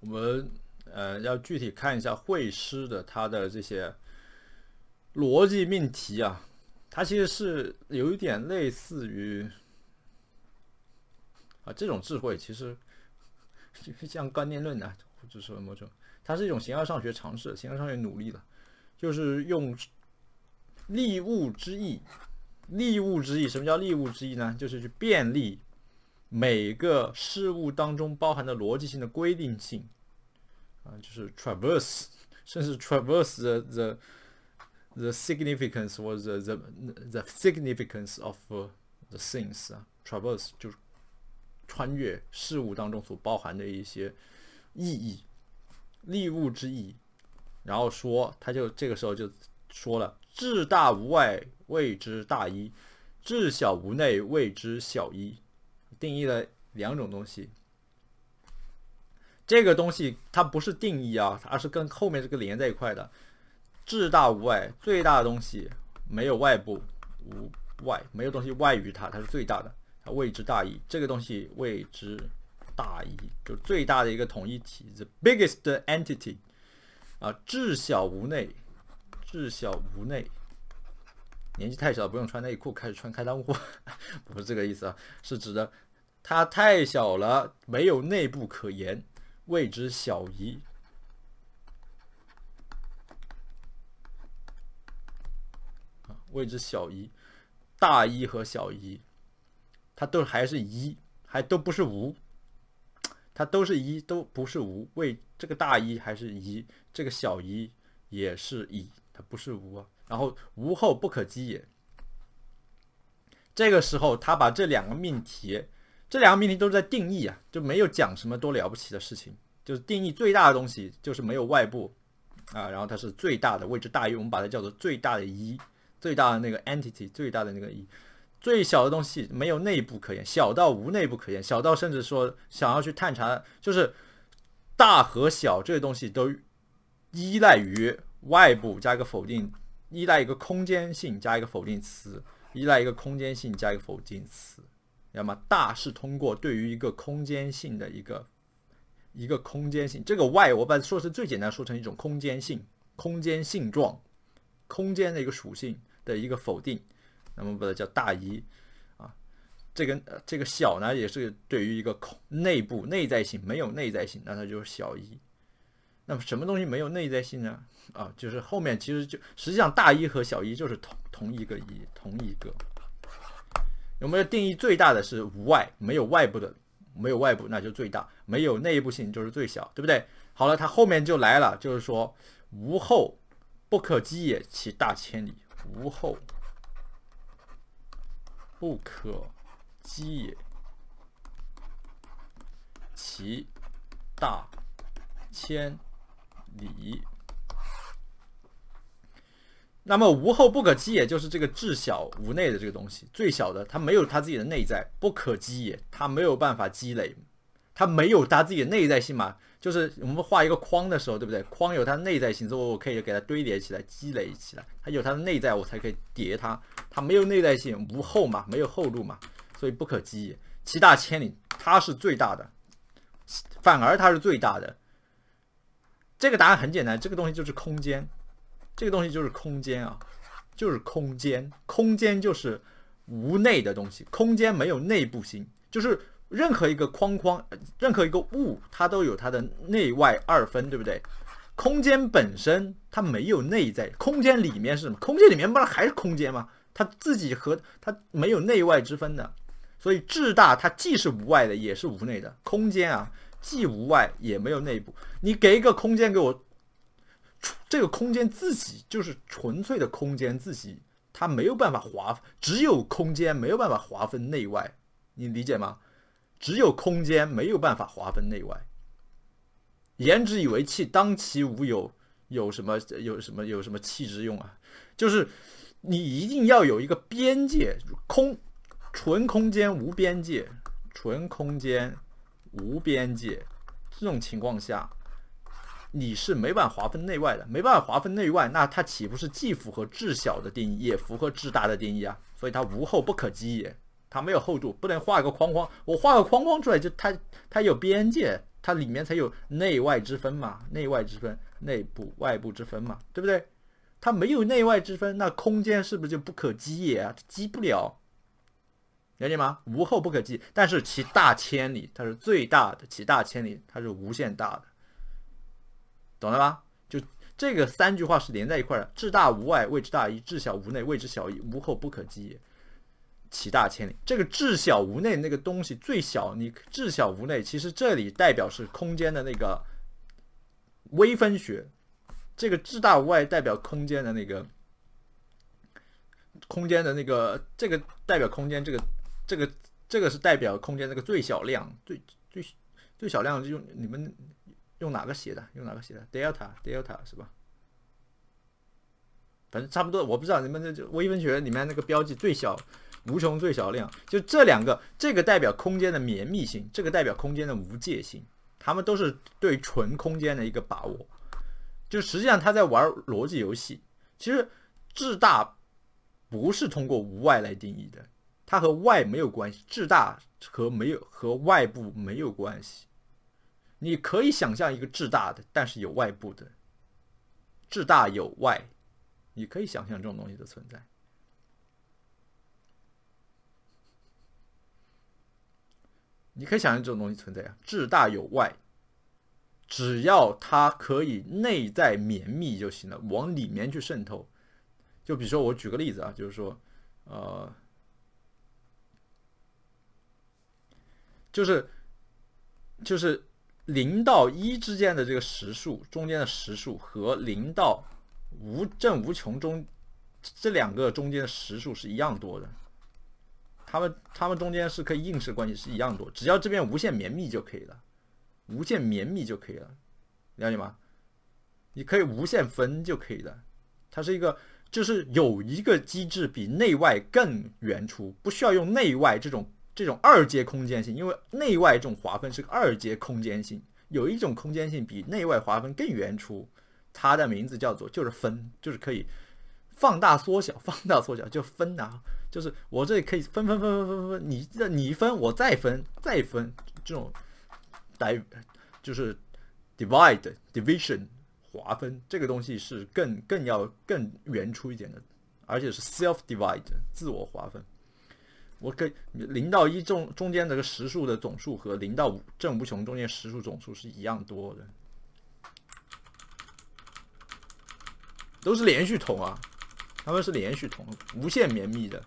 我们呃要具体看一下慧师的他的这些逻辑命题啊，它其实是有一点类似于啊这种智慧，其实 就是像概念论啊，或者说某种，它是一种形而上学尝试，形而上学努力的，就是用利物之意，利物之意，什么叫利物之意呢？就是去便利。每个事物当中包含的逻辑性的规定性，啊，就是 traverse，甚至 traverse the the the significance or the the the significance of the things 啊，traverse 就是穿越事物当中所包含的一些意义，利物之意，然后说他就这个时候就说了：至大无外，谓之大一；至小无内，谓之小一。定义了两种东西，这个东西它不是定义啊，它是跟后面这个连在一块的。至大无外，最大的东西没有外部无外，没有东西外于它，它是最大的，它未知大意，这个东西未知大意，就最大的一个统一体，the biggest entity。啊，至小无内，至小无内。年纪太小不用穿内裤，开始穿开裆裤，不是这个意思啊，是指的。它太小了，没有内部可言，谓之小一。啊，谓之小一大一和小一，它都还是一，还都不是无，它都是一，都不是无。为这个大一还是一，这个小一也是一，它不是无啊。然后无后不可及也。这个时候，他把这两个命题。这两个命题都是在定义啊，就没有讲什么多了不起的事情，就是定义最大的东西，就是没有外部，啊，然后它是最大的，位置大于，我们把它叫做最大的一，最大的那个 entity，最大的那个一，最小的东西没有内部可言，小到无内部可言，小到甚至说想要去探查，就是大和小这些东西都依赖于外部加一个否定，依赖一个空间性加一个否定词，依赖一个空间性加一个否定词。那么大是通过对于一个空间性的一个一个空间性，这个 y 我把说是最简单说成一种空间性、空间性状、空间的一个属性的一个否定，那么把它叫大一啊。这个这个小呢，也是对于一个空内部内在性没有内在性，那它就是小一。那么什么东西没有内在性呢？啊，就是后面其实就实际上大一和小一就是同同一个一同一个。有没有定义最大的是无外，没有外部的，没有外部那就最大，没有内部性就是最小，对不对？好了，它后面就来了，就是说无后不可积也，其大千里；无后不可积也，其大千里。那么无后不可积，也就是这个至小无内的这个东西，最小的它没有它自己的内在，不可积也，它没有办法积累，它没有它自己的内在性嘛？就是我们画一个框的时候，对不对？框有它的内在性，所以我可以给它堆叠起来，积累起来，它有它的内在，我才可以叠它。它没有内在性，无后嘛，没有后路嘛，所以不可积。七大千里，它是最大的，反而它是最大的。这个答案很简单，这个东西就是空间。这个东西就是空间啊，就是空间，空间就是无内的东西。空间没有内部性，就是任何一个框框、任何一个物，它都有它的内外二分，对不对？空间本身它没有内在，空间里面是什么？空间里面不还是空间吗？它自己和它没有内外之分的。所以至大它既是无外的，也是无内的。空间啊，既无外也没有内部。你给一个空间给我。这个空间自己就是纯粹的空间，自己它没有办法划，只有空间没有办法划分内外，你理解吗？只有空间没有办法划分内外。言之以为器，当其无有，有什么有什么有什么器之用啊？就是你一定要有一个边界，空纯空间无边界，纯空间无边界，这种情况下。你是没办法划分内外的，没办法划分内外，那它岂不是既符合至小的定义，也符合至大的定义啊？所以它无厚不可积也，它没有厚度，不能画一个框框，我画个框框出来，就它它有边界，它里面才有内外之分嘛，内外之分，内部外部之分嘛，对不对？它没有内外之分，那空间是不是就不可积也啊？积不了，了解吗？无厚不可积，但是其大千里，它是最大的，其大千里，它是无限大的。懂了吧？就这个三句话是连在一块儿的：“至大无外，谓之大一；至小无内，谓之小一；无后不可及也，其大千里。”这个“至小无内”那个东西最小，你“至小无内”其实这里代表是空间的那个微分学。这个“至大无外”代表空间的那个空间的那个这个代表空间，这个这个这个是代表空间那个最小量，最最最小量就你们。用哪个写的？用哪个写的？Delta，Delta 是吧？反正差不多，我不知道你们这就微分学里面那个标记最小无穷最小量，就这两个，这个代表空间的绵密性，这个代表空间的无界性，他们都是对纯空间的一个把握。就实际上他在玩逻辑游戏。其实质大不是通过无外来定义的，它和外没有关系，质大和没有和外部没有关系。你可以想象一个至大的，但是有外部的，至大有外，你可以想象这种东西的存在。你可以想象这种东西存在呀，至大有外，只要它可以内在绵密就行了，往里面去渗透。就比如说我举个例子啊，就是说，呃，就是，就是。零到一之间的这个实数，中间的实数和零到无正无穷中这两个中间的实数是一样多的，它们它们中间是可以映射关系是一样多，只要这边无限绵密就可以了，无限绵密就可以了，了解吗？你可以无限分就可以了，它是一个就是有一个机制比内外更原初，不需要用内外这种。这种二阶空间性，因为内外这种划分是个二阶空间性，有一种空间性比内外划分更原初，它的名字叫做就是分，就是可以放大缩小、放大缩小就分啊，就是我这里可以分分分分分分，你这你一分我再分再分，这种 d i 就是 divide division 划分这个东西是更更要更原初一点的，而且是 self divide 自我划分。我跟零到一中中间这个实数的总数和零到正无穷中间实数总数是一样多的，都是连续统啊，他们是连续统，无限绵密的。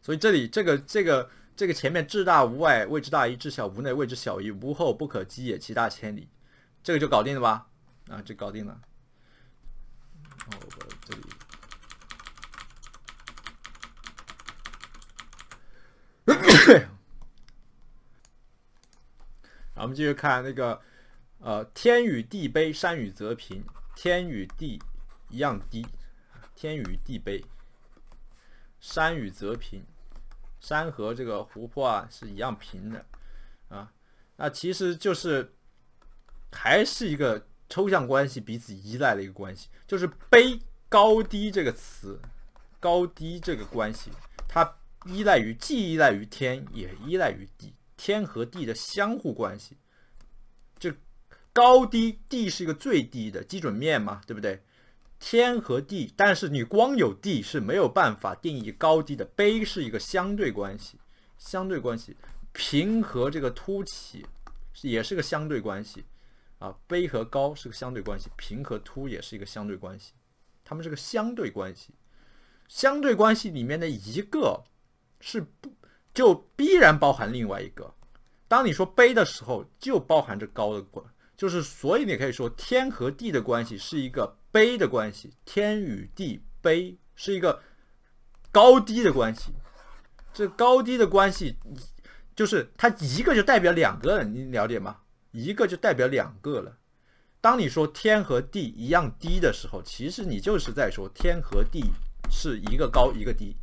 所以这里这个这个这个前面至大无外谓之大一，至小无内谓之小于无后不可积也，其大千里，这个就搞定了吧？啊，就搞定了。我们继续看那个，呃，天与地悲，山与泽平，天与地一样低，天与地悲，山与泽平，山和这个湖泊啊是一样平的，啊，那其实就是还是一个抽象关系，彼此依赖的一个关系，就是“悲高低”这个词，高低这个关系，它依赖于既依赖于天，也依赖于地。天和地的相互关系，就高低，地是一个最低的基准面嘛，对不对？天和地，但是你光有地是没有办法定义高低的。悲是一个相对关系，相对关系平和这个凸起也是个相对关系啊，悲和高是个相对关系，平和凸也是一个相对关系，它们是个相对关系，相对关系里面的一个是不。就必然包含另外一个。当你说“悲的时候，就包含着“高的关”，就是所以你可以说天和地的关系是一个悲的关系，天与地悲是一个高低的关系。这高低的关系，就是它一个就代表两个，了，你了解吗？一个就代表两个了。当你说天和地一样低的时候，其实你就是在说天和地是一个高一个低。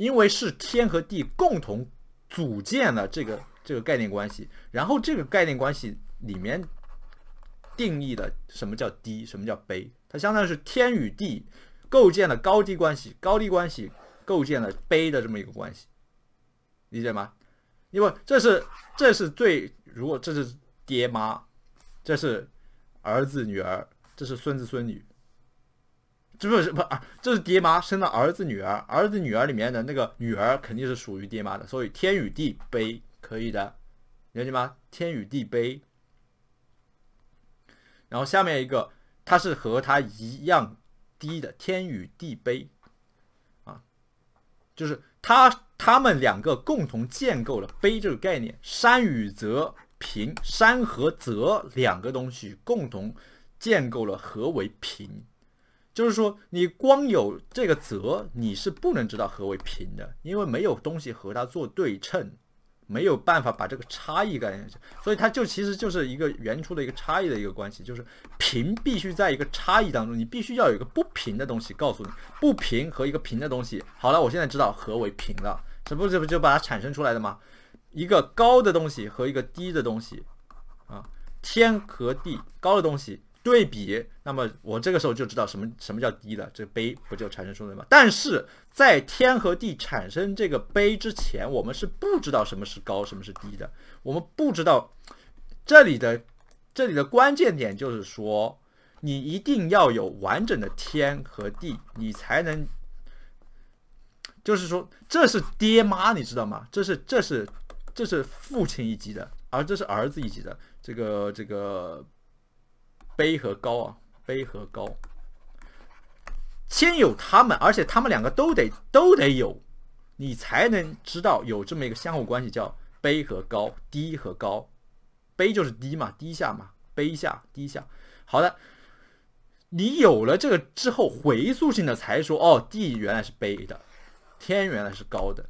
因为是天和地共同组建了这个这个概念关系，然后这个概念关系里面定义的什么叫低，什么叫卑，它相当于是天与地构建了高低关系，高低关系构建了卑的这么一个关系，理解吗？因为这是这是最如果这是爹妈，这是儿子女儿，这是孙子孙女。这不是不啊？这是爹妈生了儿子、女儿，儿子、女儿里面的那个女儿肯定是属于爹妈的，所以天与地悲可以的，了解吗？天与地悲。然后下面一个，它是和它一样低的，天与地悲啊，就是它它们两个共同建构了悲这个概念。山与泽平，山和泽两个东西共同建构了何为平。就是说，你光有这个则，你是不能知道何为平的，因为没有东西和它做对称，没有办法把这个差异概念，所以它就其实就是一个原初的一个差异的一个关系，就是平必须在一个差异当中，你必须要有一个不平的东西告诉你，不平和一个平的东西。好了，我现在知道何为平了，这不这不就把它产生出来的吗？一个高的东西和一个低的东西，啊，天和地，高的东西。对比，那么我这个时候就知道什么什么叫低了，这碑不就产生出来吗？但是在天和地产生这个碑之前，我们是不知道什么是高，什么是低的。我们不知道这里的，这里的关键点就是说，你一定要有完整的天和地，你才能，就是说，这是爹妈，你知道吗？这是这是这是父亲一级的，而这是儿子一级的，这个这个。碑和高啊，碑和高，先有他们，而且他们两个都得都得有，你才能知道有这么一个相互关系，叫碑和高，低和高，碑就是低嘛，低下嘛，碑下低下。好的，你有了这个之后，回溯性的才说，哦，地原来是悲的，天原来是高的。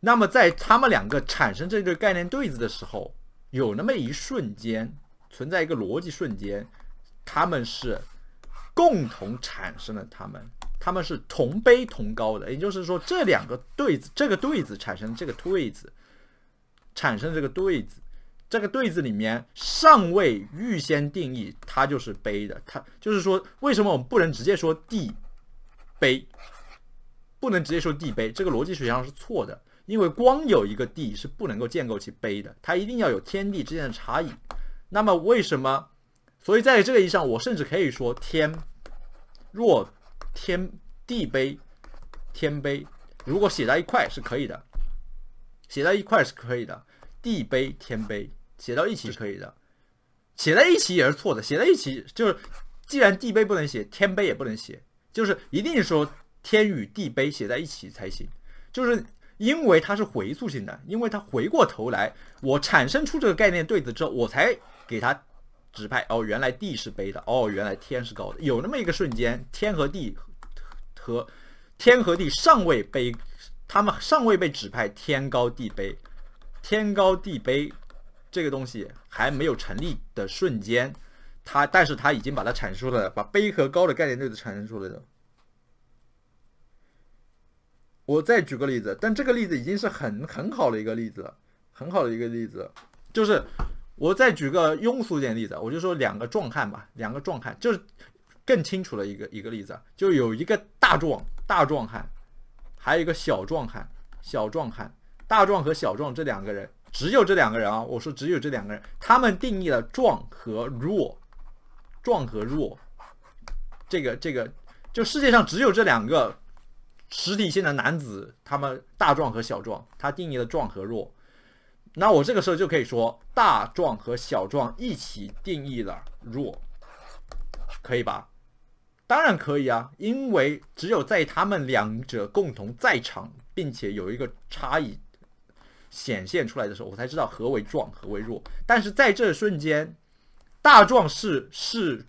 那么在他们两个产生这对概念对子的时候，有那么一瞬间。存在一个逻辑瞬间，他们是共同产生的，他们他们是同杯同高的，也就是说这两个对子，这个对子产生这个对子，产生这个对子，这个对子里面尚未预先定义它就是杯的，它就是说为什么我们不能直接说地杯，不能直接说地杯，这个逻辑学上是错的，因为光有一个地是不能够建构起杯的，它一定要有天地之间的差异。那么为什么？所以在这个意义上，我甚至可以说，天若天地碑，天碑如果写在一块是可以的，写在一块是可以的。地碑天碑写到一起是可以的，写在一起也是错的。写在一起就是，既然地碑不能写，天碑也不能写，就是一定说天与地碑写在一起才行。就是因为它是回溯性的，因为它回过头来，我产生出这个概念对子之后，我才。给他指派哦，原来地是卑的哦，原来天是高的，有那么一个瞬间，天和地和天和地尚未被他们尚未被指派天高地悲。天高地悲这个东西还没有成立的瞬间，他但是他已经把它阐述了，把卑和高的概念就此产生出来了。我再举个例子，但这个例子已经是很很好的一个例子了，很好的一个例子，就是。我再举个庸俗点例子，我就说两个壮汉吧，两个壮汉就是更清楚的一个一个例子，就有一个大壮大壮汉，还有一个小壮汉小壮汉，大壮和小壮这两个人，只有这两个人啊，我说只有这两个人，他们定义了壮和弱，壮和弱，这个这个就世界上只有这两个实体性的男子，他们大壮和小壮，他定义了壮和弱。那我这个时候就可以说，大壮和小壮一起定义了弱，可以吧？当然可以啊，因为只有在他们两者共同在场，并且有一个差异显现出来的时候，我才知道何为壮，何为弱。但是在这瞬间，大壮是是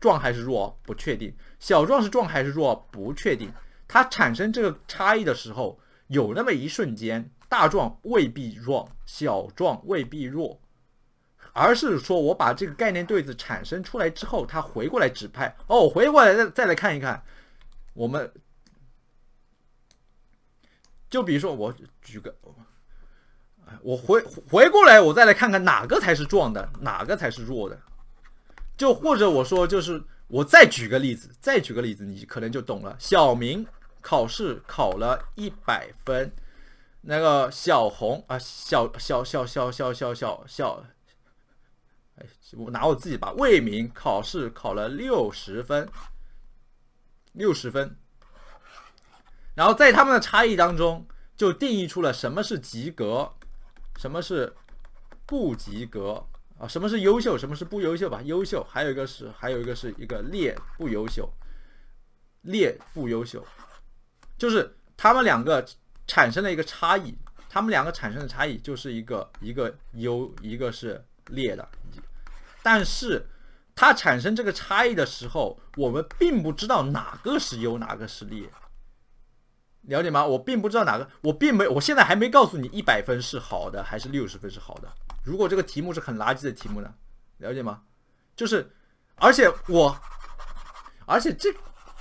壮还是弱不确定，小壮是壮还是弱不确定。它产生这个差异的时候，有那么一瞬间。大壮未必弱，小壮未必弱，而是说，我把这个概念对子产生出来之后，他回过来指派。哦，回过来再再来看一看，我们就比如说，我举个，我回回过来，我再来看看哪个才是壮的，哪个才是弱的。就或者我说，就是我再举个例子，再举个例子，你可能就懂了。小明考试考了一百分。那个小红啊，小小小小小小小，哎，我拿我自己吧。魏明考试考了六十分，六十分。然后在他们的差异当中，就定义出了什么是及格，什么是不及格啊，什么是优秀，什么是不优秀吧？优秀还有一个是，还有一个是一个劣不优秀，劣不优秀，就是他们两个。产生了一个差异，他们两个产生的差异就是一个一个优，一个是劣的。但是它产生这个差异的时候，我们并不知道哪个是优，哪个是劣，了解吗？我并不知道哪个，我并没我现在还没告诉你一百分是好的还是六十分是好的。如果这个题目是很垃圾的题目呢？了解吗？就是，而且我，而且这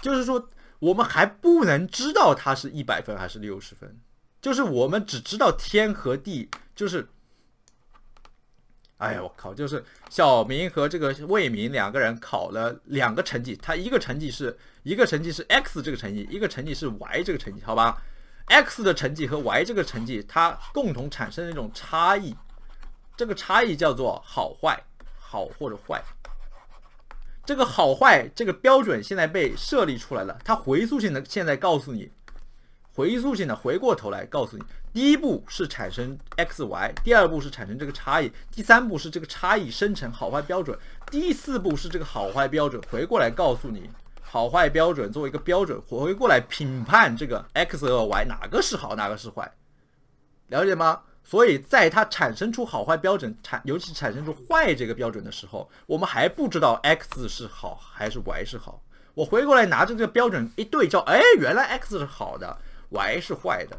就是说。我们还不能知道他是一百分还是六十分，就是我们只知道天和地，就是，哎呀，我靠，就是小明和这个魏明两个人考了两个成绩，他一个成绩是一个成绩是 x 这个成绩，一个成绩是 y 这个成绩，好吧，x 的成绩和 y 这个成绩，它共同产生了一种差异，这个差异叫做好坏，好或者坏。这个好坏这个标准现在被设立出来了，它回溯性的现在告诉你，回溯性的回过头来告诉你，第一步是产生 x y，第二步是产生这个差异，第三步是这个差异生成好坏标准，第四步是这个好坏标准回过来告诉你，好坏标准作为一个标准回过来评判这个 x 和 y 哪个是好哪个是坏，了解吗？所以，在它产生出好坏标准，产尤其产生出坏这个标准的时候，我们还不知道 x 是好还是 y 是好。我回过来拿着这个标准一对照，哎，原来 x 是好的，y 是坏的，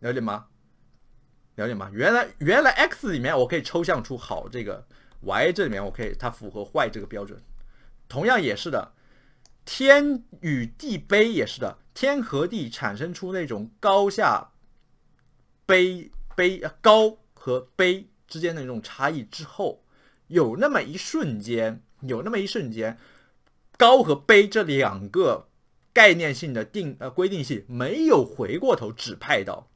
了解吗？了解吗？原来原来 x 里面我可以抽象出好这个，y 这里面我可以它符合坏这个标准，同样也是的。天与地杯也是的，天和地产生出那种高下。卑卑啊，高和卑之间的这种差异之后，有那么一瞬间，有那么一瞬间，高和卑这两个概念性的定呃规定性没有回过头指派到，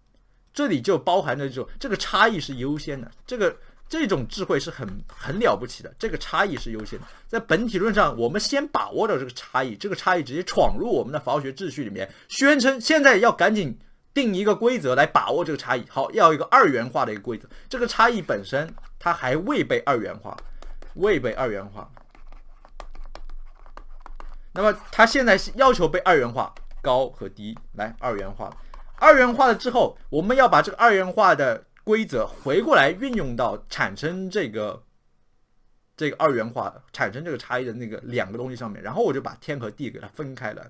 这里就包含着这种这个差异是优先的，这个这种智慧是很很了不起的，这个差异是优先的，在本体论上我们先把握到这个差异，这个差异直接闯入我们的法学秩序里面，宣称现在要赶紧。定一个规则来把握这个差异。好，要一个二元化的一个规则。这个差异本身它还未被二元化，未被二元化。那么它现在要求被二元化，高和低来二元化二元化了之后，我们要把这个二元化的规则回过来运用到产生这个这个二元化、产生这个差异的那个两个东西上面。然后我就把天和地给它分开了。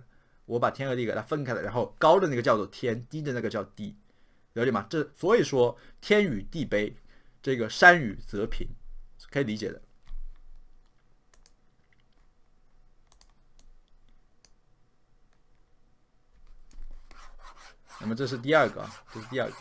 我把天和地给它分开了，然后高的那个叫做天，低的那个叫地，了解吗？这所以说天与地卑，这个山与泽平，可以理解的。那么这是第二个，这是第二个。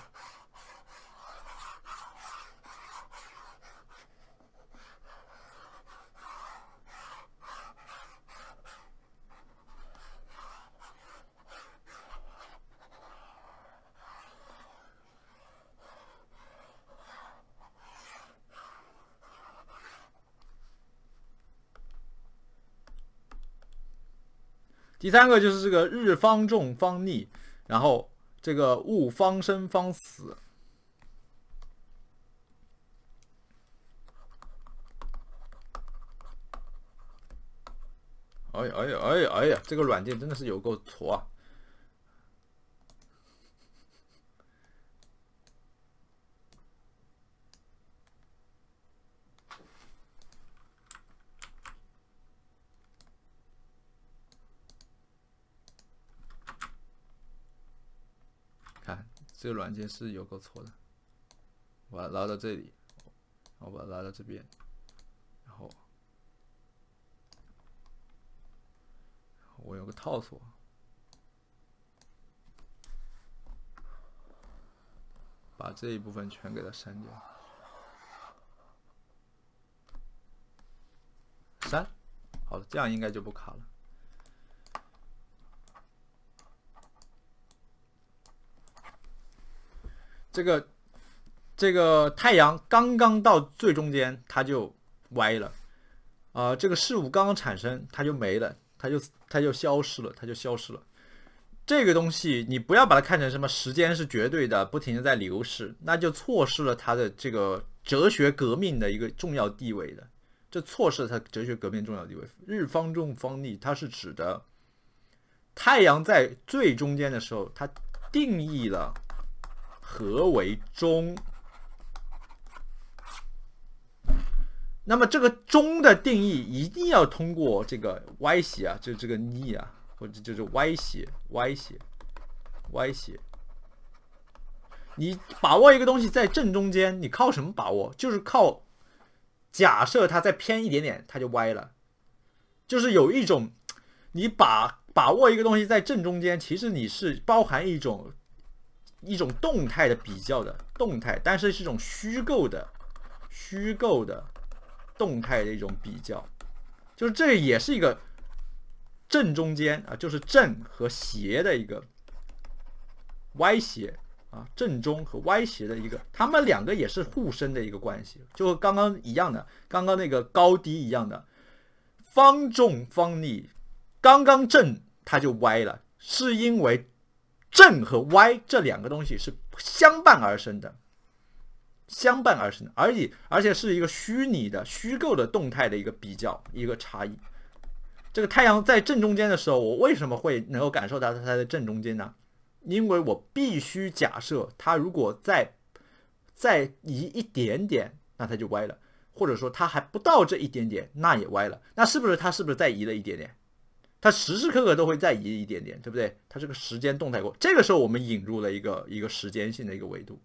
第三个就是这个日方重方逆，然后这个物方生方死。哎呀哎呀哎呀哎呀，这个软件真的是有够挫。这个软件是有个错的，我把它拉到这里，我把它拉到这边，然后我有个套索，把这一部分全给它删掉，删，好了，这样应该就不卡了。这个这个太阳刚刚到最中间，它就歪了，啊，这个事物刚刚产生，它就没了，它就它就消失了，它就消失了。这个东西你不要把它看成什么时间是绝对的，不停的在流逝，那就错失了它的这个哲学革命的一个重要地位的，这错失了它哲学革命重要地位。日方中方逆，它是指的太阳在最中间的时候，它定义了。何为中？那么这个中的定义一定要通过这个歪斜啊，就这个逆啊，或者就是歪斜、歪斜、歪斜。你把握一个东西在正中间，你靠什么把握？就是靠假设它再偏一点点，它就歪了。就是有一种，你把把握一个东西在正中间，其实你是包含一种。一种动态的比较的动态，但是是一种虚构的、虚构的动态的一种比较，就是这也是一个正中间啊，就是正和斜的一个歪斜啊，正中和歪斜的一个，他们两个也是互生的一个关系，就和刚刚一样的，刚刚那个高低一样的，方正方逆，刚刚正它就歪了，是因为。正和歪这两个东西是相伴而生的，相伴而生，而已，而且是一个虚拟的、虚构的动态的一个比较，一个差异。这个太阳在正中间的时候，我为什么会能够感受到它在正中间呢？因为我必须假设，它如果再再移一点点，那它就歪了；或者说它还不到这一点点，那也歪了。那是不是它是不是再移了一点点？它时时刻刻都会在移一点点，对不对？它是个时间动态过。这个时候，我们引入了一个一个时间性的一个维度。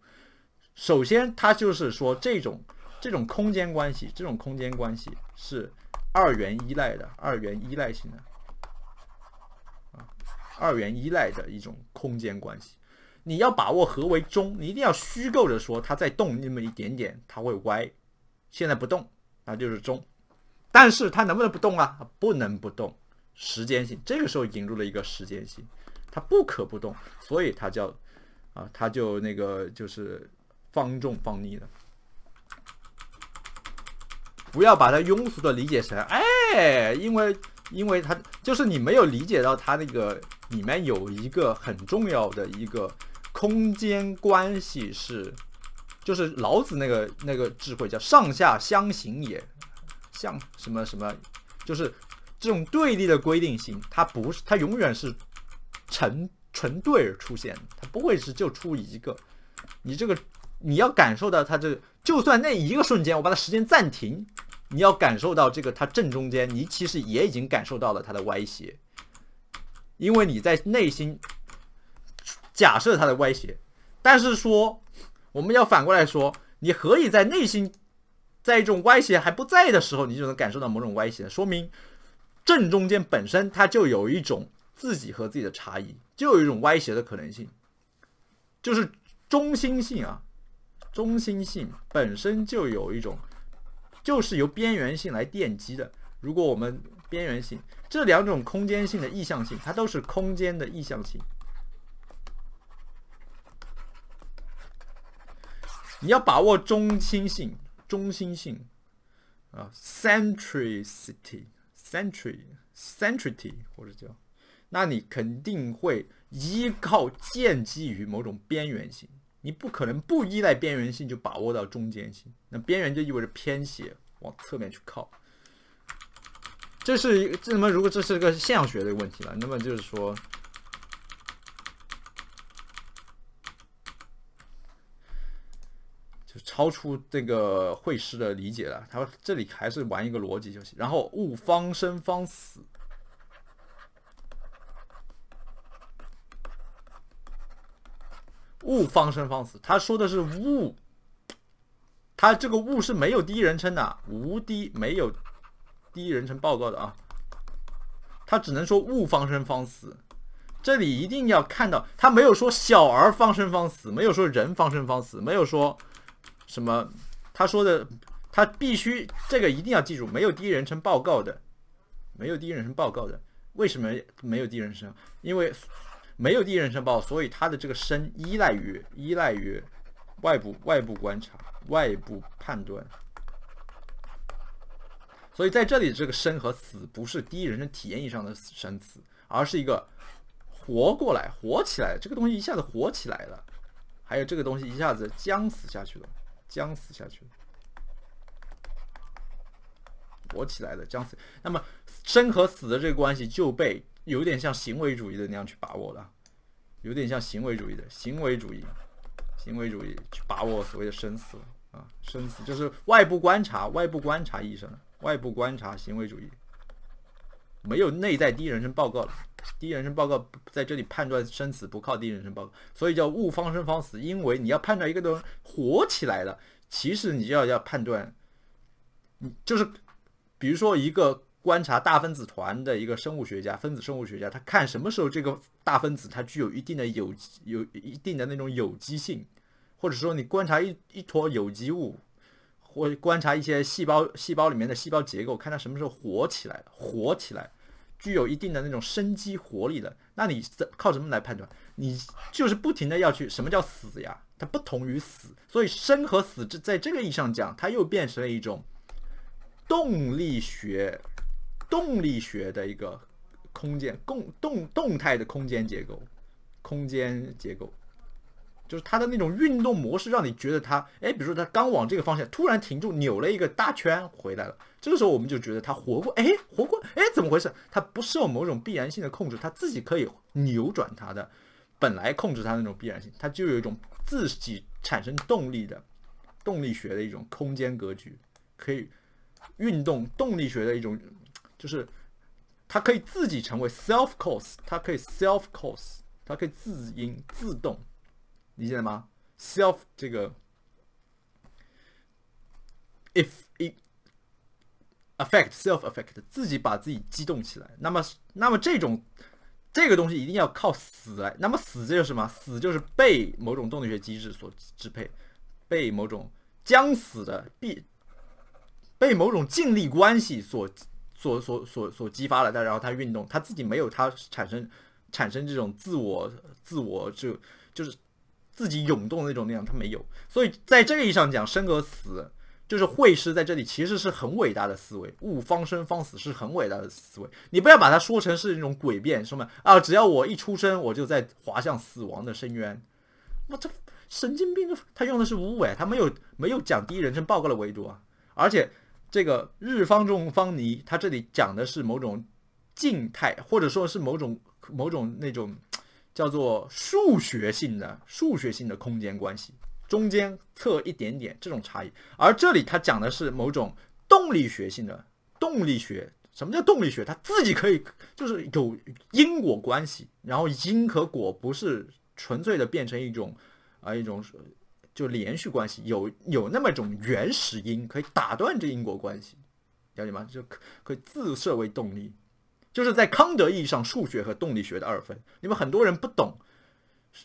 首先，它就是说这种这种空间关系，这种空间关系是二元依赖的，二元依赖性的二元依赖的一种空间关系。你要把握何为中，你一定要虚构着说它在动那么一点点，它会歪。现在不动，那就是中。但是它能不能不动啊？不能不动。时间性，这个时候引入了一个时间性，它不可不动，所以它叫，啊，它就那个就是方重方逆的，不要把它庸俗的理解成，哎，因为因为它就是你没有理解到它那个里面有一个很重要的一个空间关系是，就是老子那个那个智慧叫上下相行也，相什么什么，就是。这种对立的规定性，它不是它永远是成成对而出现，它不会是就出一个。你这个你要感受到它这，就算那一个瞬间我把它时间暂停，你要感受到这个它正中间，你其实也已经感受到了它的歪斜，因为你在内心假设它的歪斜。但是说我们要反过来说，你可以在内心在一种歪斜还不在的时候，你就能感受到某种歪斜，说明。正中间本身，它就有一种自己和自己的差异，就有一种歪斜的可能性。就是中心性啊，中心性本身就有一种，就是由边缘性来奠基的。如果我们边缘性这两种空间性的意向性，它都是空间的意向性。你要把握中心性，中心性啊，centrality。century centrity 或者叫，那你肯定会依靠建基于某种边缘性，你不可能不依赖边缘性就把握到中间性。那边缘就意味着偏斜，往侧面去靠。这是这什么如果这是一个现象学的问题了，那么就是说。超出这个会师的理解了。他这里还是玩一个逻辑就行。然后物方生方死，物方生方死。他说的是物，他这个物是没有第一人称的，无的没有第一人称报告的啊。他只能说物方生方死。这里一定要看到，他没有说小儿方生方死，没有说人方生方死，没有说。什么？他说的，他必须这个一定要记住，没有第一人称报告的，没有第一人称报告的，为什么没有第一人称？因为没有第一人称报，所以他的这个生依赖于依赖于外部外部观察外部判断。所以在这里，这个生和死不是第一人称体验意义上的生死，而是一个活过来活起来，这个东西一下子活起来了，还有这个东西一下子僵死下去了。僵死下去了，活起来的僵死，那么生和死的这个关系就被有点像行为主义的那样去把握了，有点像行为主义的，行为主义，行为主义去把握所谓的生死啊，生死就是外部观察，外部观察意义上的外部观察，行为主义。没有内在第一人称报告了，第一人称报告在这里判断生死不靠第一人称报告，所以叫物方生方死。因为你要判断一个东西活起来了，其实你就要要判断，你就是比如说一个观察大分子团的一个生物学家，分子生物学家，他看什么时候这个大分子它具有一定的有有一定的那种有机性，或者说你观察一一坨有机物。我观察一些细胞，细胞里面的细胞结构，看它什么时候活起来活起来，具有一定的那种生机活力的。那你靠什么来判断？你就是不停的要去，什么叫死呀？它不同于死，所以生和死这在这个意义上讲，它又变成了一种动力学，动力学的一个空间，动动动态的空间结构，空间结构。就是它的那种运动模式，让你觉得它，哎，比如说它刚往这个方向突然停住，扭了一个大圈回来了。这个时候我们就觉得它活过，哎，活过，哎，怎么回事？它不受某种必然性的控制，它自己可以扭转它的本来控制它那种必然性，它就有一种自己产生动力的动力学的一种空间格局，可以运动动力学的一种，就是它可以自己成为 self cause，它可以 self cause，它可以自因自动。理解了吗？self 这个 if it affect self affect 自己把自己激动起来，那么那么这种这个东西一定要靠死来。那么死就是什么？死就是被某种动力学机制所支配，被某种将死的必被某种静力关系所所所所所激发了。它然后它运动，它自己没有它产生产生这种自我自我就就是。自己涌动的那种力量，他没有，所以在这个意义上讲，生和死就是会师在这里其实是很伟大的思维，物方生方死是很伟大的思维。你不要把它说成是那种诡辩，什么啊？只要我一出生，我就在滑向死亡的深渊。我这神经病！他用的是无为，他没有没有讲第一人称报告的维度啊。而且这个日方中方尼，他这里讲的是某种静态，或者说是某种某种那种。叫做数学性的数学性的空间关系，中间测一点点这种差异，而这里它讲的是某种动力学性的动力学。什么叫动力学？它自己可以就是有因果关系，然后因和果不是纯粹的变成一种啊一种就连续关系，有有那么种原始因可以打断这因果关系，了解吗？就可可以自设为动力。就是在康德意义上，数学和动力学的二分。你们很多人不懂，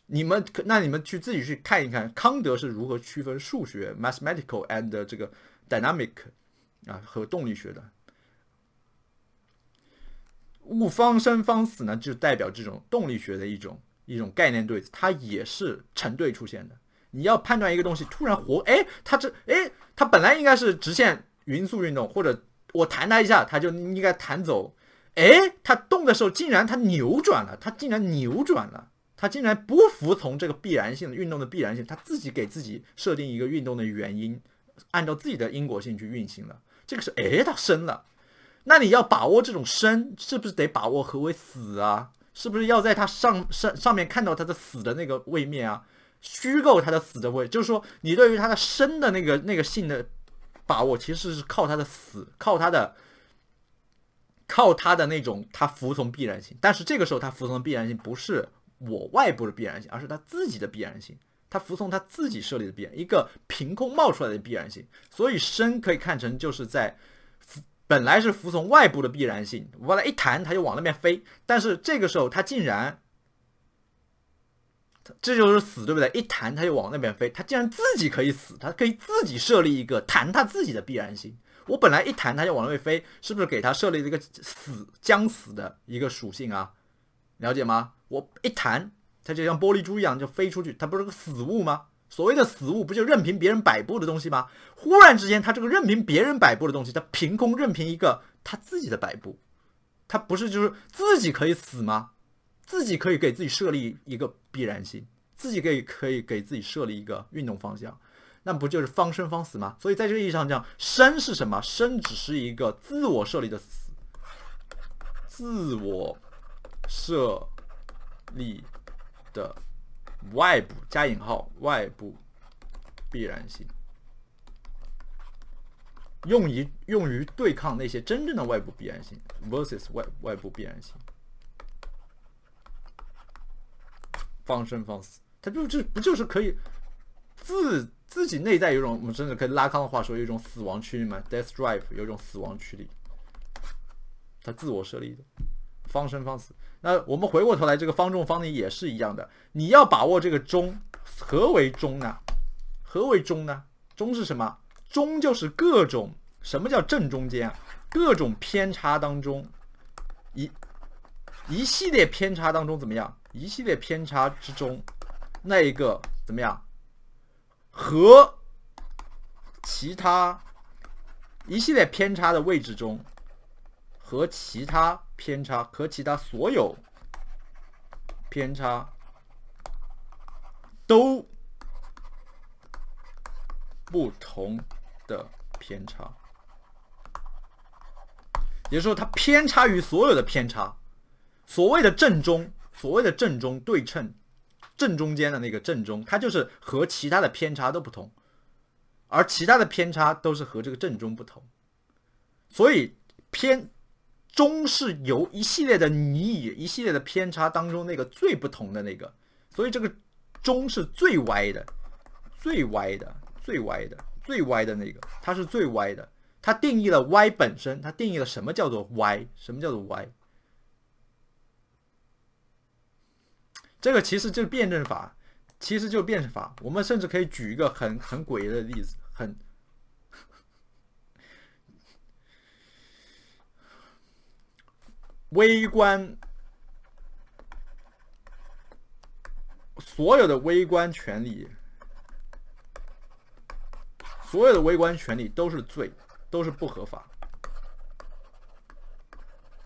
你们那你们去自己去看一看，康德是如何区分数学 （mathematical）and 这个 dynamic 啊和动力学的。物方生方死呢，就代表这种动力学的一种一种概念对子，它也是成对出现的。你要判断一个东西突然活，哎，它这哎，它本来应该是直线匀速运动，或者我弹它一下，它就应该弹走。哎，它动的时候竟然它扭转了，它竟然扭转了，它竟然不服从这个必然性的运动的必然性，它自己给自己设定一个运动的原因，按照自己的因果性去运行了。这个是哎，它生了，那你要把握这种生，是不是得把握何为死啊？是不是要在它上上上面看到它的死的那个位面啊？虚构它的死的位，就是说你对于它的生的那个那个性的把握，其实是靠它的死，靠它的。靠他的那种，他服从必然性，但是这个时候他服从的必然性不是我外部的必然性，而是他自己的必然性。他服从他自己设立的必然，一个凭空冒出来的必然性。所以生可以看成就是在本来是服从外部的必然性，我把它一弹，它就往那边飞。但是这个时候他竟然，这就是死，对不对？一弹它就往那边飞，他竟然自己可以死，它可以自己设立一个弹他自己的必然性。我本来一弹它就往那飞，是不是给它设立了一个死、将死的一个属性啊？了解吗？我一弹它就像玻璃珠一样就飞出去，它不是个死物吗？所谓的死物不就任凭别人摆布的东西吗？忽然之间，它这个任凭别人摆布的东西，它凭空任凭一个它自己的摆布，它不是就是自己可以死吗？自己可以给自己设立一个必然性，自己可以可以给自己设立一个运动方向。那不就是方生方死吗？所以在这个意义上讲，生是什么？生只是一个自我设立的死，自我设立的外部加引号外部必然性，用于用于对抗那些真正的外部必然性，versus 外外部必然性。方生方死，它就就不就是可以。自自己内在有一种，我们甚至可以拉康的话说，有一种死亡区域嘛，death drive，有一种死亡驱力。他自我设立的，方生方死。那我们回过头来，这个方中方里也是一样的。你要把握这个中，何为中呢？何为中呢？中是什么？中就是各种什么叫正中间啊？各种偏差当中，一一系列偏差当中怎么样？一系列偏差之中，那一个怎么样？和其他一系列偏差的位置中，和其他偏差、和其他所有偏差都不同的偏差，也就是说，它偏差于所有的偏差。所谓的正中，所谓的正中对称。正中间的那个正中，它就是和其他的偏差都不同，而其他的偏差都是和这个正中不同，所以偏中是由一系列的你一系列的偏差当中那个最不同的那个，所以这个中是最歪的，最歪的，最歪的，最歪的那个，它是最歪的，它定义了歪本身，它定义了什么叫做歪，什么叫做歪。这个其实就是辩证法，其实就辩证法。我们甚至可以举一个很很诡异的例子：，很微观，所有的微观权利，所有的微观权利都是罪，都是不合法。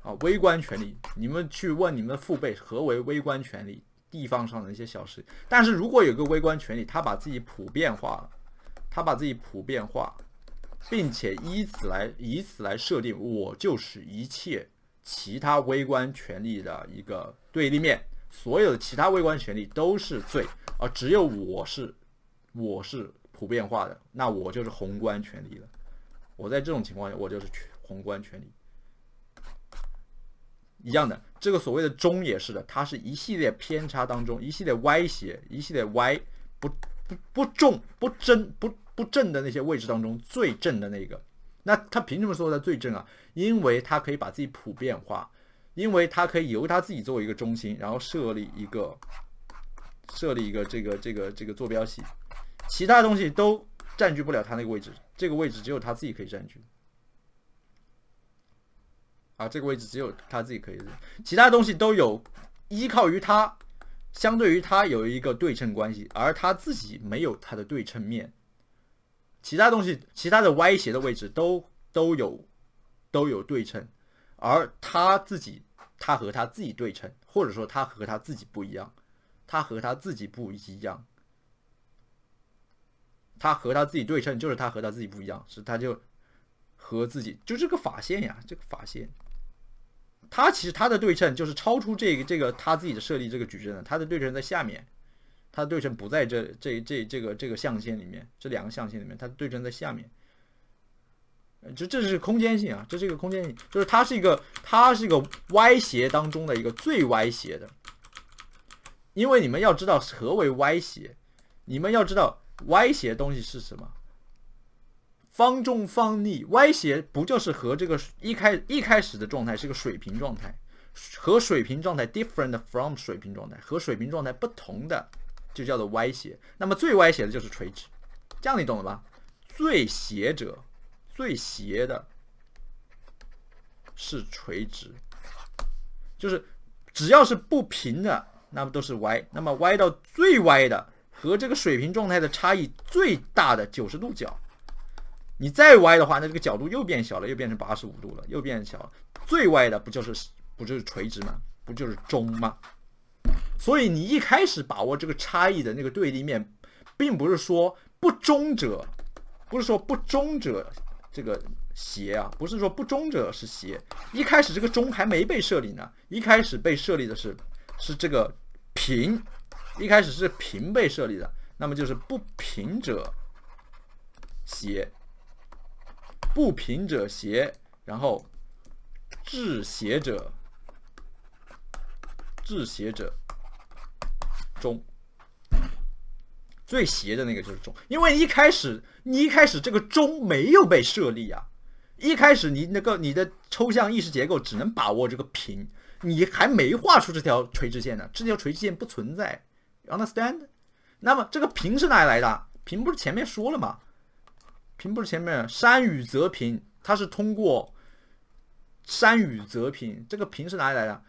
啊，微观权利，你们去问你们的父辈，何为微观权利？地方上的一些小事，但是如果有个微观权利，他把自己普遍化了，他把自己普遍化，并且以此来以此来设定，我就是一切其他微观权利的一个对立面，所有的其他微观权利都是罪，而只有我是我是普遍化的，那我就是宏观权利了，我在这种情况下，我就是宏观权利。一样的，这个所谓的中也是的，它是一系列偏差当中，一系列歪斜，一系列歪不不不重不正不不正的那些位置当中最正的那个。那他凭什么说它最正啊？因为它可以把自己普遍化，因为它可以由它自己作为一个中心，然后设立一个设立一个这个这个这个坐标系，其他东西都占据不了它那个位置，这个位置只有它自己可以占据。啊，这个位置只有他自己可以，其他东西都有依靠于他，相对于他有一个对称关系，而他自己没有他的对称面，其他东西、其他的歪斜的位置都都有都有对称，而他自己，他和他自己对称，或者说他和他自己不一样，他和他自己不一样，他和他自己对称，就是他和他自己不一样，是他就和自己就这个法线呀，这个法线。它其实它的对称就是超出这个这个它自己的设立这个矩阵的，它的对称在下面，它的对称不在这这这这个这个象限里面，这两个象限里面，它对称在下面。就这这是空间性啊，这是一个空间性，就是它是一个它是一个歪斜当中的一个最歪斜的。因为你们要知道何为歪斜，你们要知道歪斜东西是什么。方中方逆，歪斜不就是和这个一开一开始的状态是个水平状态，和水平状态 different from 水平状态，和水平状态不同的就叫做歪斜。那么最歪斜的就是垂直，这样你懂了吧？最斜者，最斜的是垂直，就是只要是不平的，那么都是歪，那么歪到最歪的和这个水平状态的差异最大的九十度角。你再歪的话，那这个角度又变小了，又变成八十五度了，又变小了。最歪的不就是不就是垂直吗？不就是中吗？所以你一开始把握这个差异的那个对立面，并不是说不中者，不是说不中者这个斜啊，不是说不中者是斜。一开始这个中还没被设立呢，一开始被设立的是是这个平，一开始是平被设立的，那么就是不平者斜。不平者邪，然后至邪者，至邪者中，最邪的那个就是中，因为一开始你一开始这个中没有被设立啊，一开始你那个你的抽象意识结构只能把握这个平，你还没画出这条垂直线呢，这条垂直线不存在，understand？那么这个平是哪里来的？平不是前面说了吗？平不是前面山与泽平，它是通过山与泽平这个平是哪里来的？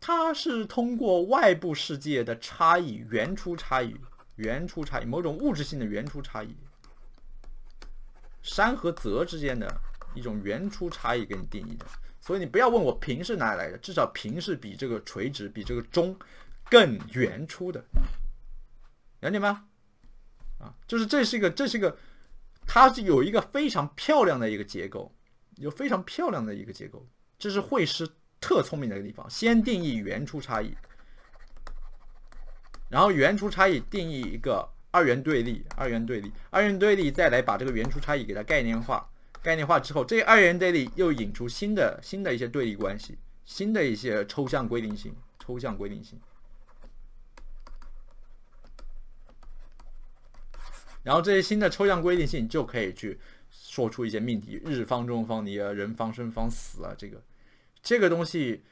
它是通过外部世界的差异，原初差异，原初差异，某种物质性的原初差异，山和泽之间的一种原初差异给你定义的。所以你不要问我平是哪里来的，至少平是比这个垂直，比这个中更原初的，了解吗？啊，就是这是一个，这是一个。它是有一个非常漂亮的一个结构，有非常漂亮的一个结构，这是会师特聪明的一个地方。先定义原初差异，然后原初差异定义一个二元对立，二元对立，二元对立，再来把这个原初差异给它概念化，概念化之后，这二元对立又引出新的新的一些对立关系，新的一些抽象规定性，抽象规定性。然后这些新的抽象规定性就可以去说出一些命题，日方中方，你人方生方死啊，这个这个东西，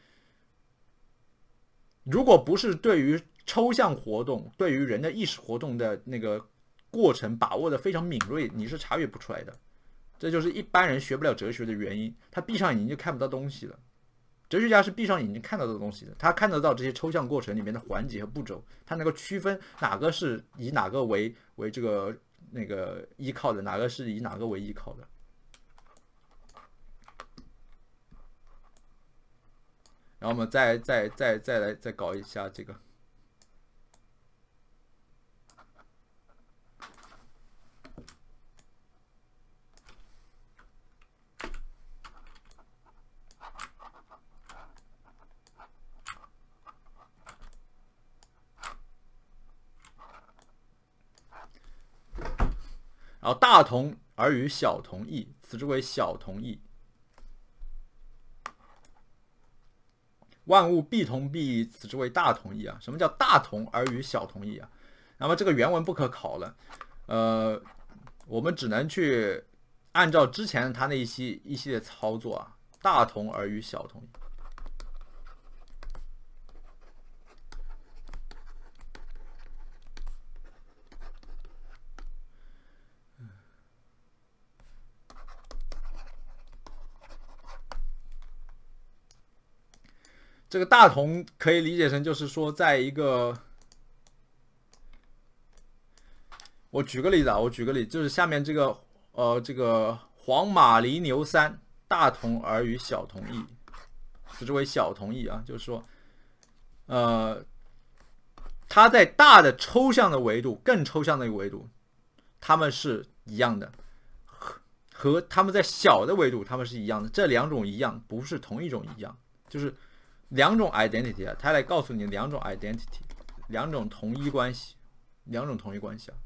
如果不是对于抽象活动、对于人的意识活动的那个过程把握的非常敏锐，你是察觉不出来的。这就是一般人学不了哲学的原因，他闭上眼睛就看不到东西了。哲学家是闭上眼睛看到的东西的，他看得到这些抽象过程里面的环节和步骤，他能够区分哪个是以哪个为为这个那个依靠的，哪个是以哪个为依靠的。然后我们再再再再来再搞一下这个。然后大同而与小同意，此之谓小同意。万物必同必，此之谓大同意啊！什么叫大同而与小同意啊？那么这个原文不可考了，呃，我们只能去按照之前他那一些一系列操作啊，大同而与小同异。这个大同可以理解成，就是说，在一个，我举个例子啊，我举个例，就是下面这个，呃，这个黄马离牛三，大同而与小同意，此之为小同意啊，就是说，呃，它在大的抽象的维度，更抽象的一个维度，它们是一样的，和它们在小的维度，它们是一样的，这两种一样，不是同一种一样，就是。两种 identity 啊，他来告诉你两种 identity，两种同一关系，两种同一关系啊。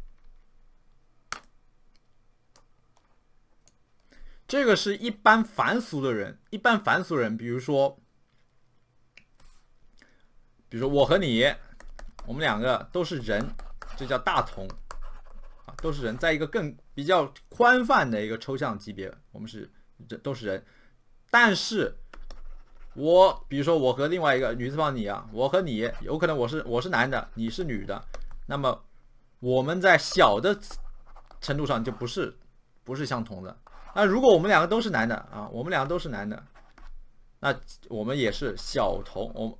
这个是一般凡俗的人，一般凡俗人，比如说，比如说我和你，我们两个都是人，这叫大同啊，都是人，在一个更比较宽泛的一个抽象级别，我们是这都是人，但是。我比如说，我和另外一个女字旁你啊，我和你有可能我是我是男的，你是女的，那么我们在小的程度上就不是不是相同的。那如果我们两个都是男的啊，我们两个都是男的，那我们也是小同。我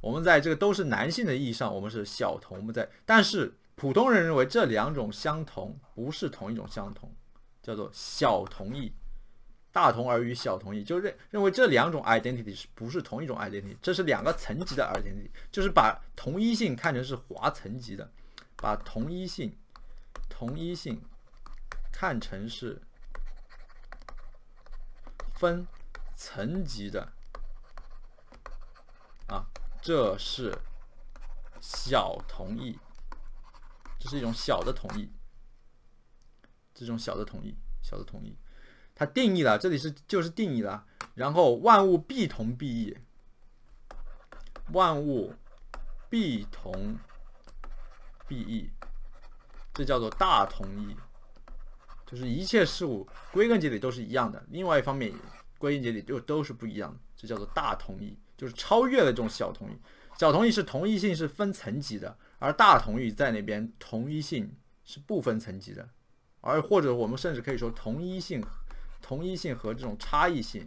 我们在这个都是男性的意义上，我们是小同。我们在但是普通人认为这两种相同不是同一种相同，叫做小同意。大同而与小同意，就认认为这两种 identity 是不是同一种 identity？这是两个层级的 identity，就是把同一性看成是划层级的，把同一性、同一性看成是分层级的。啊，这是小同意，这是一种小的同意，这种小的同意，小的同意。它定义了，这里是就是定义了。然后万物必同必异，万物必同必异，这叫做大同一，就是一切事物归根结底都是一样的。另外一方面，归根结底就都是不一样的，这叫做大同一，就是超越了这种小同一。小同一是同一性是分层级的，而大同一在那边，同一性是不分层级的。而或者我们甚至可以说，同一性。同一性和这种差异性，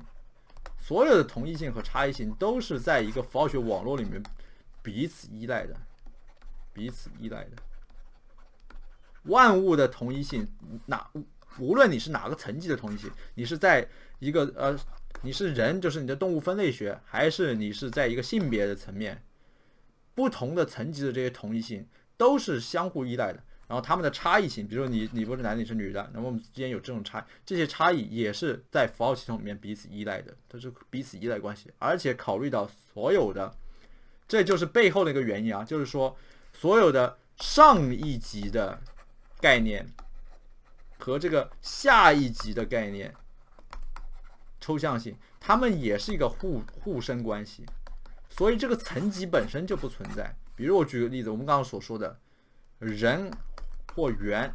所有的同一性和差异性都是在一个符号学网络里面彼此依赖的，彼此依赖的。万物的同一性，哪无论你是哪个层级的同一性，你是在一个呃，你是人，就是你的动物分类学，还是你是在一个性别的层面，不同的层级的这些同一性都是相互依赖的。然后他们的差异性，比如说你，你不是男的，你是女的，那么我们之间有这种差这些差异也是在符号系统里面彼此依赖的，它是彼此依赖关系。而且考虑到所有的，这就是背后的一个原因啊，就是说所有的上一级的概念和这个下一级的概念抽象性，它们也是一个互互生关系。所以这个层级本身就不存在。比如我举个例子，我们刚刚所说的人。或圆，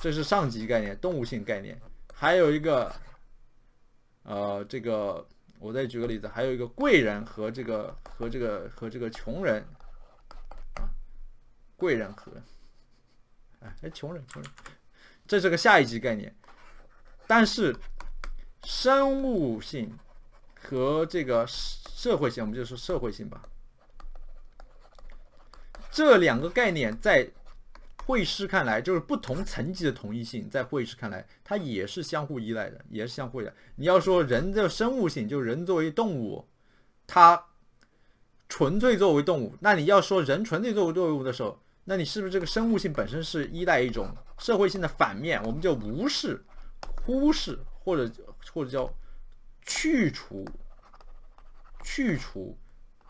这是上级概念，动物性概念。还有一个，呃，这个我再举个例子，还有一个贵人和这个和这个和这个穷人，啊，贵人和，哎，穷人穷人，这是个下一级概念。但是生物性和这个社会性，我们就说社会性吧，这两个概念在。会师看来就是不同层级的同一性，在会师看来，它也是相互依赖的，也是相互的。你要说人的生物性，就是人作为动物，它纯粹作为动物，那你要说人纯粹作为动物的时候，那你是不是这个生物性本身是依赖一种社会性的反面？我们就无视、忽视或者或者叫去除、去除。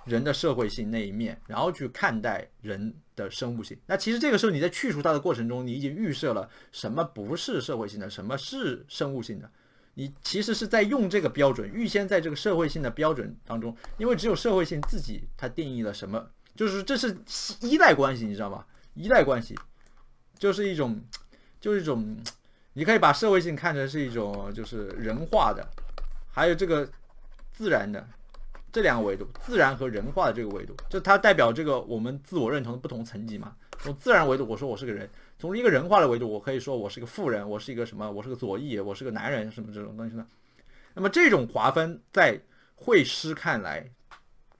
人的社会性那一面，然后去看待人的生物性。那其实这个时候你在去除它的过程中，你已经预设了什么不是社会性的，什么是生物性的。你其实是在用这个标准，预先在这个社会性的标准当中，因为只有社会性自己它定义了什么，就是这是依赖关系，你知道吗？依赖关系就是一种，就是一种，你可以把社会性看成是一种就是人化的，还有这个自然的。这两个维度，自然和人化的这个维度，就它代表这个我们自我认同的不同层级嘛。从自然维度，我说我是个人；从一个人化的维度，我可以说我是个富人，我是一个什么，我是个左翼，我是个男人，什么这种东西呢？那么这种划分，在会师看来，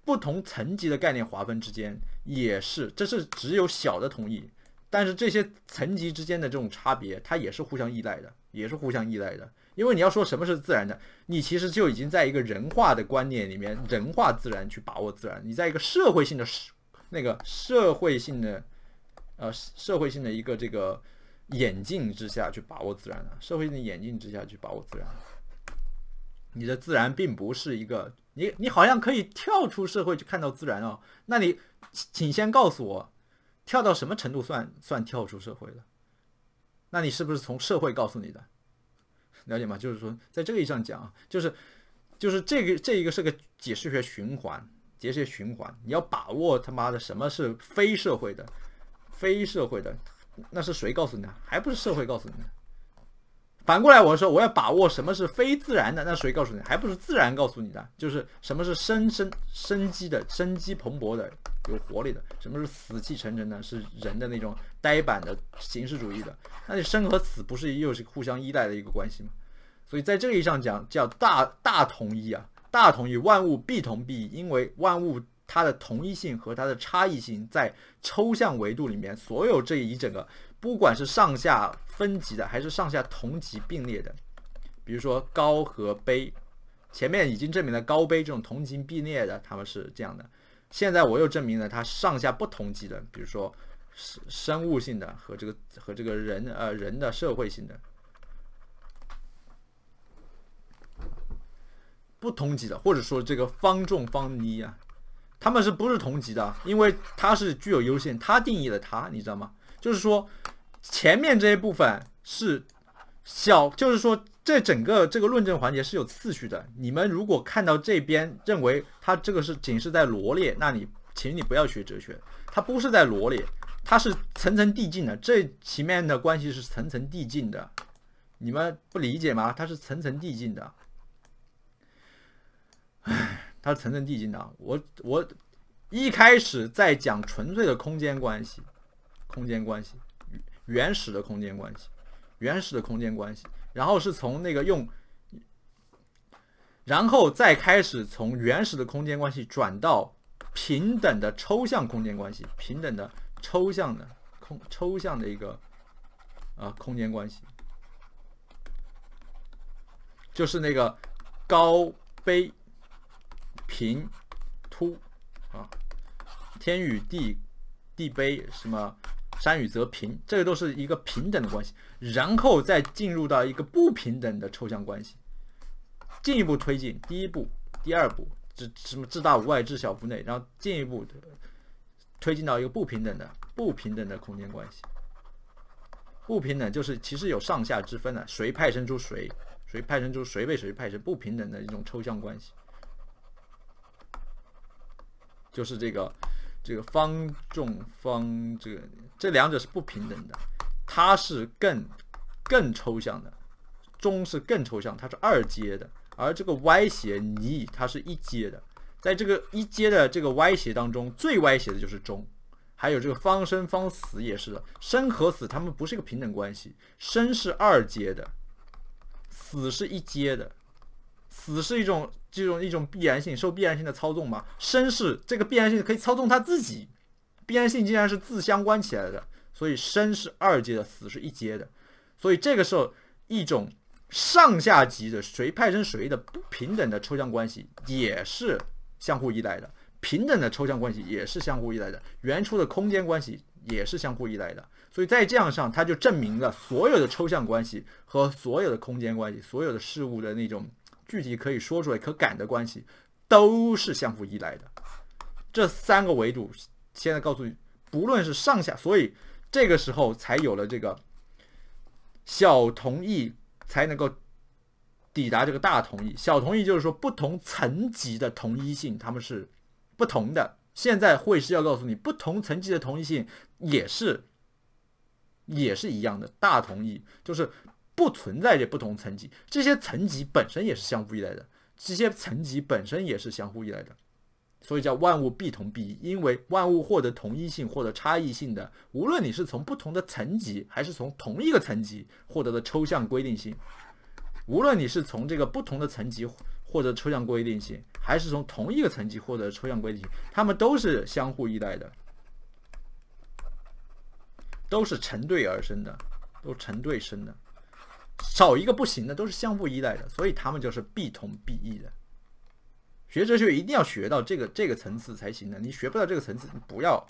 不同层级的概念划分之间也是，这是只有小的同意，但是这些层级之间的这种差别，它也是互相依赖的，也是互相依赖的。因为你要说什么是自然的，你其实就已经在一个人化的观念里面，人化自然去把握自然。你在一个社会性的、那个社会性的、呃社会性的一个这个眼镜之下去把握自然了。社会性的眼镜之下去把握自然，你的自然并不是一个你，你好像可以跳出社会去看到自然哦。那你请先告诉我，跳到什么程度算算跳出社会了？那你是不是从社会告诉你的？了解吗？就是说，在这个意义上讲啊，就是，就是这个这一个是个解释学循环，解释学循环，你要把握他妈的什么是非社会的，非社会的，那是谁告诉你的？还不是社会告诉你的。反过来，我说我要把握什么是非自然的，那谁告诉你？还不是自然告诉你的？就是什么是生生生机的、生机蓬勃的、有活力的？什么是死气沉沉的？是人的那种呆板的形式主义的？那你生和死不是又是互相依赖的一个关系吗？所以在这个意义上讲，叫大大统一啊，大统一万物必同必异，因为万物它的同一性和它的差异性在抽象维度里面，所有这一整个。不管是上下分级的，还是上下同级并列的，比如说高和卑，前面已经证明了高卑这种同级并列的，他们是这样的。现在我又证明了它上下不同级的，比如说生物性的和这个和这个人呃人的社会性的不同级的，或者说这个方仲方尼啊，他们是不是同级的？因为它是具有优先，它定义了它，你知道吗？就是说。前面这一部分是小，就是说，这整个这个论证环节是有次序的。你们如果看到这边认为他这个是仅是在罗列，那你，请你不要学哲学，它不是在罗列，它是层层递进的。这前面的关系是层层递进的，你们不理解吗？它是层层递进的，唉，它是层层递进的。我我一开始在讲纯粹的空间关系，空间关系。原始的空间关系，原始的空间关系，然后是从那个用，然后再开始从原始的空间关系转到平等的抽象空间关系，平等的抽象的空抽象的一个啊空间关系，就是那个高卑平突啊，天与地，地卑什么。山与泽平，这个都是一个平等的关系，然后再进入到一个不平等的抽象关系，进一步推进，第一步、第二步，这什么自大无外，至小无内，然后进一步推进到一个不平等的、不平等的空间关系。不平等就是其实有上下之分的，谁派生出谁，谁派生出谁被谁派生，不平等的一种抽象关系，就是这个。这个方中方，这个这两者是不平等的，它是更更抽象的，中是更抽象，它是二阶的，而这个歪斜你它是一阶的，在这个一阶的这个歪斜当中，最歪斜的就是中，还有这个方生方死也是的，生和死他们不是一个平等关系，生是二阶的，死是一阶的。死是一种这种一种必然性，受必然性的操纵嘛。生是这个必然性可以操纵他自己，必然性竟然是自相关起来的，所以生是二阶的，死是一阶的。所以这个时候，一种上下级的谁派生谁的不平等的抽象关系也是相互依赖的，平等的抽象关系也是相互依赖的，原初的空间关系也是相互依赖的。所以在这样上，它就证明了所有的抽象关系和所有的空间关系，所有的事物的那种。具体可以说出来，可感的关系都是相互依赖的。这三个维度，现在告诉你，不论是上下，所以这个时候才有了这个小同意，才能够抵达这个大同意。小同意就是说不同层级的同一性，他们是不同的。现在会师要告诉你，不同层级的同一性也是也是一样的。大同意就是。不存在着不同层级，这些层级本身也是相互依赖的。这些层级本身也是相互依赖的，所以叫万物必同必异。因为万物获得同一性、或者差异性的，无论你是从不同的层级，还是从同一个层级获得的抽象规定性，无论你是从这个不同的层级获得抽象规定性，还是从同一个层级获得抽象规定性，它们都是相互依赖的，都是成对而生的，都成对生的。少一个不行的，都是相互依赖的，所以他们就是必同必异的。学哲学一定要学到这个这个层次才行的，你学不到这个层次，你不要，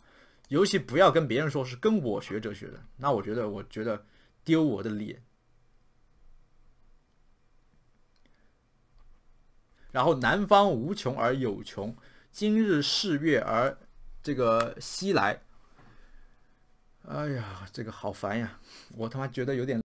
尤其不要跟别人说是跟我学哲学的，那我觉得我觉得丢我的脸。然后南方无穷而有穷，今日视月而这个西来，哎呀，这个好烦呀，我他妈觉得有点。